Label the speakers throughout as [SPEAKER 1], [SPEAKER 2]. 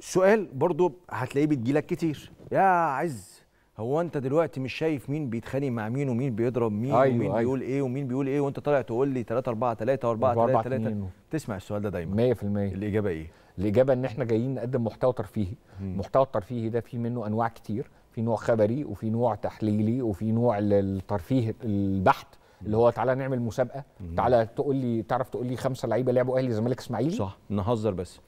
[SPEAKER 1] سؤال برضو هتلاقيه بتجيلك كتير يا عز هو انت دلوقتي مش شايف مين بيتخانق مع مين ومين بيضرب مين أيوة ومين أيوة. بيقول ايه ومين بيقول ايه وانت طالع تقول لي 3 4 3 4 3 3
[SPEAKER 2] تسمع السؤال ده دايما 100% الاجابه ايه الاجابه ان احنا جايين نقدم محتوى ترفيهي المحتوى الترفيهي ده فيه منه انواع كتير في نوع خبري وفي نوع تحليلي وفي نوع للترفيه البحت اللي هو تعالى نعمل مسابقه تعالى تقول لي تعرف تقول لي خمسه لعيبه لعبوا اهلي زمالك اسماعيلي صح نهزر بس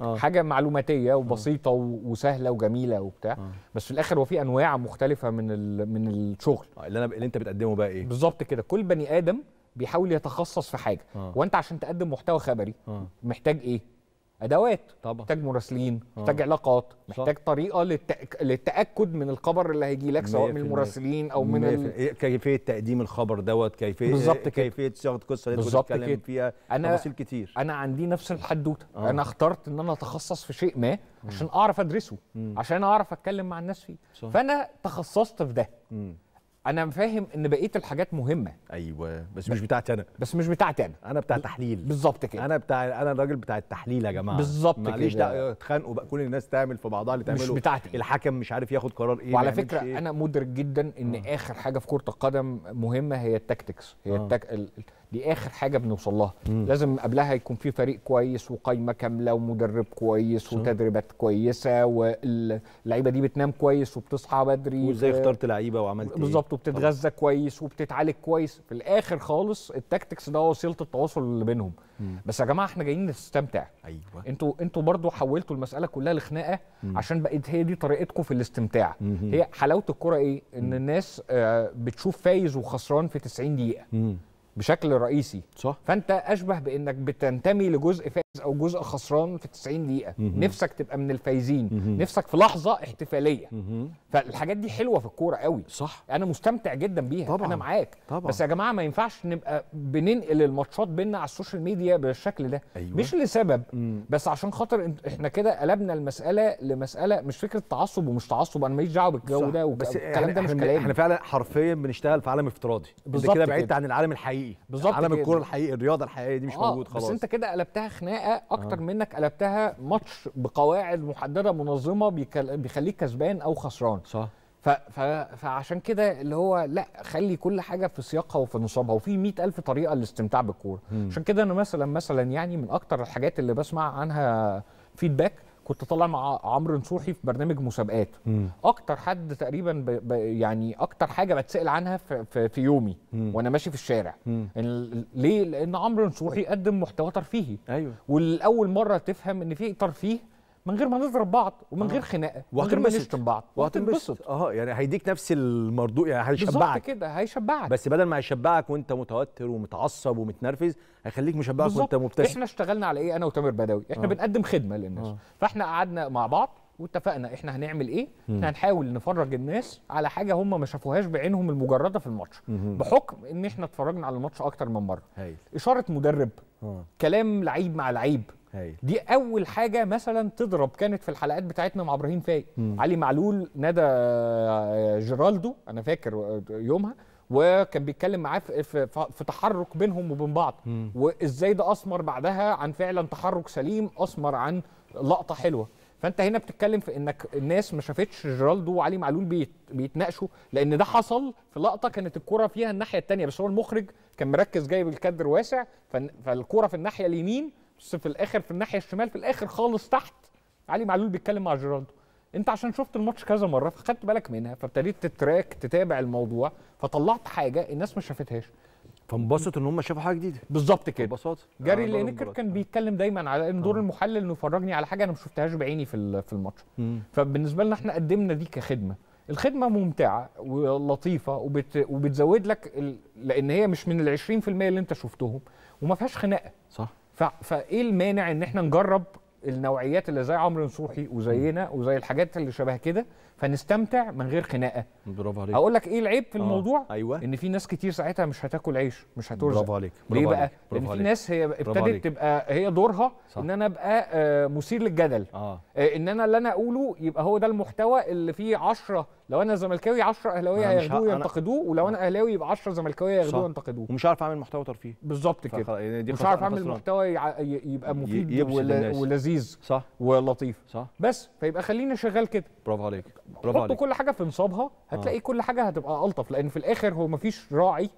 [SPEAKER 2] آه. حاجه معلوماتيه آه. وبسيطه آه. وسهله وجميله وبتاع آه. بس في الاخر هو في انواع مختلفه من من الشغل آه، اللي انا اللي انت بتقدمه بقى ايه بالظبط كده كل بني ادم بيحاول يتخصص في حاجه آه. وانت عشان تقدم محتوى خبري آه. محتاج ايه ادوات طبعا محتاج مراسلين آه. محتاج علاقات محتاج صح. طريقه للتأك... للتاكد من الخبر اللي هيجي لك سواء من المراسلين او من ال... إيه كيفيه تقديم الخبر دوت كيفيه بالظبط إيه كيفيه صياغه القصه اللي انت بتتكلم فيها أنا... تفاصيل كتير انا عندي نفس الحدوته آه. انا اخترت ان انا اتخصص في شيء ما عشان اعرف ادرسه مم. عشان اعرف اتكلم مع الناس فيه صح. فانا تخصصت في ده مم. انا فاهم ان بقيه الحاجات مهمه ايوه بس مش بتاعتي انا بس مش بتاعتي انا انا بتاع تحليل بالظبط كده انا بتاع انا الراجل بتاع التحليل يا جماعه بالظبط كده معلش آه،
[SPEAKER 1] اتخانقوا بقى كل الناس تعمل في بعضها اللي تعمله مش بتاعتي الحكم مش عارف ياخد قرار ايه وعلى فكره
[SPEAKER 2] إيه؟ انا مدرك جدا ان آه. اخر حاجه في كره القدم مهمه هي التكتكس هي آه. التك... دي اخر حاجه بنوصل لها مم. لازم قبلها يكون في فريق كويس وقايمه كامله ومدرب كويس صح. وتدريبات كويسه واللعيبه دي بتنام كويس وبتصحى بدري وازاي آه، اخترت لعيبه وعملت ايه بالظبط وبتتغذى كويس وبتتعالج كويس في الاخر خالص التكتكس ده وسيله التواصل اللي بينهم مم. بس يا جماعه احنا جايين نستمتع ايوه انتوا انتوا برضو حولتوا المساله كلها لخناقه مم. عشان بقت هي دي طريقتكم في الاستمتاع مم. هي حلاوه الكره ايه ان الناس آه بتشوف فايز وخسران في 90 دقيقه مم. بشكل رئيسي صح فانت اشبه بانك بتنتمي لجزء او جزء خسران في 90 دقيقه مم. نفسك تبقى من الفايزين مم. نفسك في لحظه احتفاليه مم. فالحاجات دي حلوه في الكوره قوي صح انا مستمتع جدا بيها طبعا. انا معاك طبعا. بس يا جماعه ما ينفعش نبقى بننقل الماتشات بينا على السوشيال ميديا بالشكل ده أيوة. مش لسبب مم. بس عشان خاطر احنا كده قلبنا المساله لمساله مش فكره تعصب ومش تعصب انا ماليش دعوه بالجو ده والكلام ده مش كلام احنا
[SPEAKER 1] فعلا حرفيا بنشتغل في عالم افتراضي بالظبط كده بعدت عن
[SPEAKER 2] العالم الحقيقي بالظبط عالم الكوره الحقيقي الرياضه الحقيقيه دي مش آه موجود خلاص بس انت كده قلبتها خناقه خناقه اكتر آه. منك قلبتها ماتش بقواعد محدده منظمه بيخليك كسبان او خسران صح ف... ف... فعشان كده اللي هو لا خلي كل حاجه في سياقها وفي نصابها وفي مئة ألف طريقه للاستمتاع بالكوره عشان كده انا مثلا مثلا يعني من اكتر الحاجات اللي بسمع عنها فيدباك كنت طالع مع عمرو نصوحي في برنامج مسابقات مم. اكتر حد تقريبا ب... ب... يعني اكتر حاجه بتسال عنها في, في, في يومي مم. وانا ماشي في الشارع إن... ليه لان عمرو نصوحي قدم محتوى ترفيهي ايوه ولاول مره تفهم ان في ترفيه من غير ما نضرب بعض ومن آه. غير خناقه ومن ما نشتم
[SPEAKER 1] بعض وهتنبسط اه يعني هيديك نفس المردود يعني هيشبعك
[SPEAKER 2] كده هيشبعك
[SPEAKER 1] بس بدل ما هيشبعك وانت متوتر ومتعصب ومتنرفز
[SPEAKER 2] هيخليك مشبعك وانت مبتسم احنا اشتغلنا على ايه انا وتامر بدوي احنا آه. بنقدم خدمه للناس آه. فاحنا قعدنا مع بعض واتفقنا احنا هنعمل ايه احنا هنحاول نفرج الناس على حاجه هم ما شافوهاش بعينهم المجرده في الماتش بحكم ان احنا اتفرجنا على الماتش اكتر من مره هاي. اشاره مدرب آه. كلام لعيب مع لعيب هاي. أيوة. دي اول حاجه مثلا تضرب كانت في الحلقات بتاعتنا مع ابراهيم فايق علي معلول نادى آه، جيرالدو انا فاكر آه، يومها وكان بيتكلم معاه في, في, في تحرك بينهم وبين بعض مم. وازاي ده اسمر بعدها عن فعلا تحرك سليم اسمر عن لقطه حلوه فانت هنا بتتكلم في انك الناس ما شافتش جيرالدو وعلي معلول بيت بيتناقشوا لان ده حصل في لقطه كانت الكره فيها الناحيه الثانيه بس هو المخرج كان مركز جايب الكادر واسع فالكره في الناحيه اليمين بص في الاخر في الناحيه الشمال في الاخر خالص تحت علي معلول بيتكلم مع جيراردو انت عشان شفت الماتش كذا مره فخدت بالك منها فابتديت تتراك تتابع الموضوع فطلعت حاجه الناس ما شافتهاش فانبسط ان هم شافوا حاجه جديده بالظبط كده ببساطه جاري لينكر كان بيتكلم دايما على ان دور آه. المحلل انه يفرجني على حاجه انا ما شفتهاش بعيني في في الماتش فبالنسبه لنا احنا قدمنا دي كخدمه الخدمه ممتعه ولطيفه وبت... وبتزود لك ال... لان هي مش من ال 20% اللي انت شفتهم وما فيهاش خناقه صح فايه المانع ان احنا نجرب النوعيات اللي زي عمرو نصوحي وزينا وزي الحاجات اللي شبه كده فنستمتع من غير خناقه برافو عليك اقول لك ايه العيب في آه، الموضوع آه. أيوة. ان في ناس كتير ساعتها مش هتاكل عيش مش هترزق برافو عليك برافو ليه بقى برافو لان في ناس هي ابتدت تبقى هي دورها صح. ان انا ابقى آه مثير للجدل آه. آه ان انا اللي انا اقوله يبقى هو ده المحتوى اللي فيه 10 لو انا زملكاوي 10 اهلاويه هياخدوه ينتقدوه ولو انا اهلاوي يبقى 10 زملكاويه ياخدوه ينتقدوه ومش عارف اعمل محتوى ترفيهي بالظبط كده يعني مش عارف اعمل محتوى يبقى مفيد ولذيذ لذيذ صح ولطيف صح بس فيبقى خلينا شغال كده برافو عليك برافو عليك كل حاجه في نصابها هتلاقي آه. كل حاجه هتبقى الطف لان في الاخر هو مفيش راعي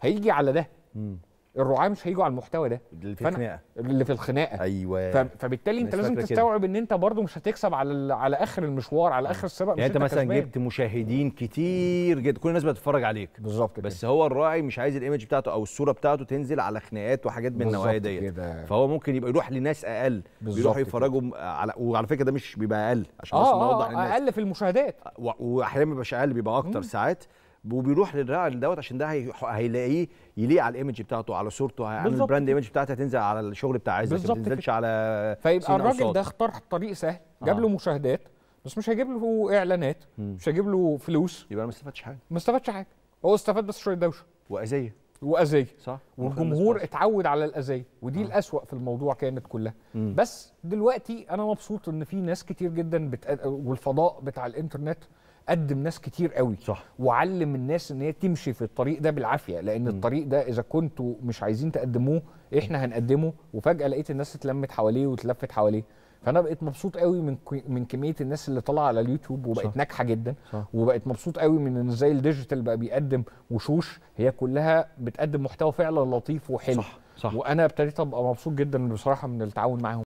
[SPEAKER 2] هيجي على ده مم. الرعاه مش هيجوا على المحتوى ده اللي في الخناقه اللي في الخناقه ايوه فبالتالي انت لازم تستوعب ان انت برضو مش هتكسب على على اخر المشوار على اخر السبق يعني انت مثلا كسبان. جبت
[SPEAKER 1] مشاهدين كتير جدا كل الناس بتتفرج عليك بالظبط بس هو الراعي مش عايز الايمج بتاعته او الصوره بتاعته تنزل على خناقات وحاجات من النوعيه ديت فهو ممكن يبقى يروح لناس اقل بيروحوا يتفرجوا على وعلى فكره ده مش بيبقى اقل عشان آه بس آه، نوضح آه اقل في المشاهدات واحيانا ما بيبقاش اقل بيبقى اكتر ساعات وبيروح للراعي دوت عشان ده هيلاقيه يليق على الايمج بتاعته على صورته هيعمل البراند
[SPEAKER 2] ايمج بتاعته هتنزل على الشغل بتاع عايزك ما تنزلش على فيبقى الراجل ده اختار طريق سهل جاب آه. له مشاهدات بس مش هيجيب له اعلانات مش هيجيب له فلوس يبقى ما استفادش حاجه ما استفادش حاجه هو استفاد بس شويه دوشه واذيه واذيه صح والجمهور اتعود على الاذيه ودي آه. الاسوأ في الموضوع كانت كلها مم. بس دلوقتي انا مبسوط ان في ناس كتير جدا بتق... والفضاء بتاع الانترنت قدم ناس كتير قوي صح. وعلم الناس ان هي تمشي في الطريق ده بالعافيه لان م. الطريق ده اذا كنتوا مش عايزين تقدموه احنا هنقدمه وفجاه لقيت الناس اتلمت حواليه واتلفت حواليه فانا بقيت مبسوط قوي من من كميه الناس اللي طالعه على اليوتيوب وبقت ناجحه جدا صح. وبقت مبسوط قوي من ان ازاي الديجيتال بقى بيقدم وشوش هي كلها بتقدم محتوى فعلا لطيف وحلو صح. صح. وانا ابتديت ابقى مبسوط جدا بصراحه من التعاون معاهم